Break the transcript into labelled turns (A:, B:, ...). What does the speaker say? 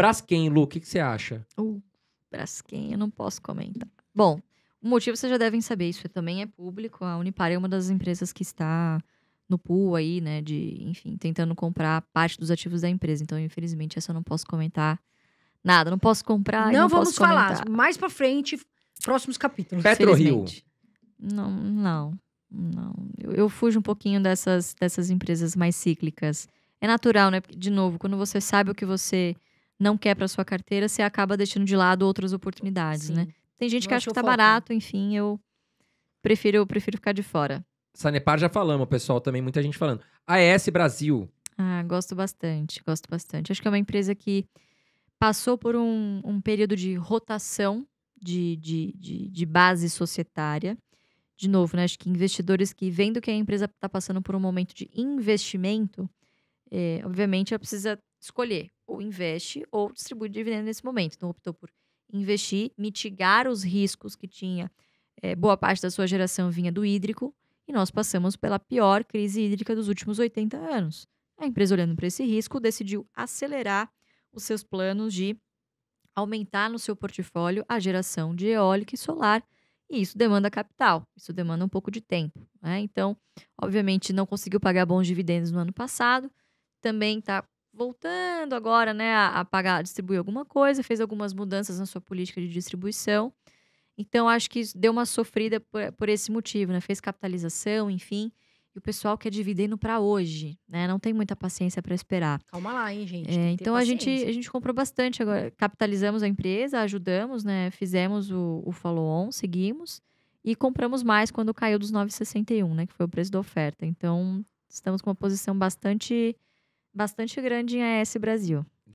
A: Braskem, Lu, o que, que você acha? Uh, Braskem, eu não posso comentar. Bom, o motivo vocês já devem saber, isso também é público. A Unipar é uma das empresas que está no pool aí, né, de, enfim, tentando comprar parte dos ativos da empresa. Então, infelizmente, essa eu não posso comentar nada. Não posso comprar não, não vamos falar. Comentar. Mais para frente, próximos capítulos. Petrorio. Não, não. Não. Eu, eu, fujo um pouquinho dessas, dessas empresas mais cíclicas. É natural, né? de novo, quando você sabe o que você não quer para sua carteira, você acaba deixando de lado outras oportunidades, Sim. né? Tem gente que acha que tá foco. Né? barato, enfim, eu prefiro, eu prefiro ficar de fora. Sanepar já falamos, pessoal, também muita gente falando. AES Brasil. Ah, gosto bastante, gosto bastante. Acho que é uma empresa que passou por um, um período de rotação de, de, de, de, base societária. De novo, né? Acho que investidores que vendo que a empresa está passando por um momento de investimento, é, obviamente ela precisa escolher ou investe ou distribui dividendo nesse momento. Então, optou por investir, mitigar os riscos que tinha. É, boa parte da sua geração vinha do hídrico e nós passamos pela pior crise hídrica dos últimos 80 anos. A empresa, olhando para esse risco, decidiu acelerar os seus planos de aumentar no seu portfólio a geração de eólica e solar. E isso demanda capital, isso demanda um pouco de tempo. Né? Então, obviamente, não conseguiu pagar bons dividendos no ano passado, também está voltando agora né, a pagar, a distribuir alguma coisa, fez algumas mudanças na sua política de distribuição. Então, acho que deu uma sofrida por, por, esse motivo, né? Fez capitalização, enfim. E o pessoal quer dividendo para hoje, né? Não tem muita paciência para esperar. Calma lá, hein, gente. É, então, a gente, a gente comprou bastante agora. Capitalizamos a empresa, ajudamos, né? Fizemos o, o follow-on, seguimos. E compramos mais quando caiu dos 9,61, né? Que foi o preço da oferta. Então, estamos com uma posição bastante bastante grande em AS Brasil.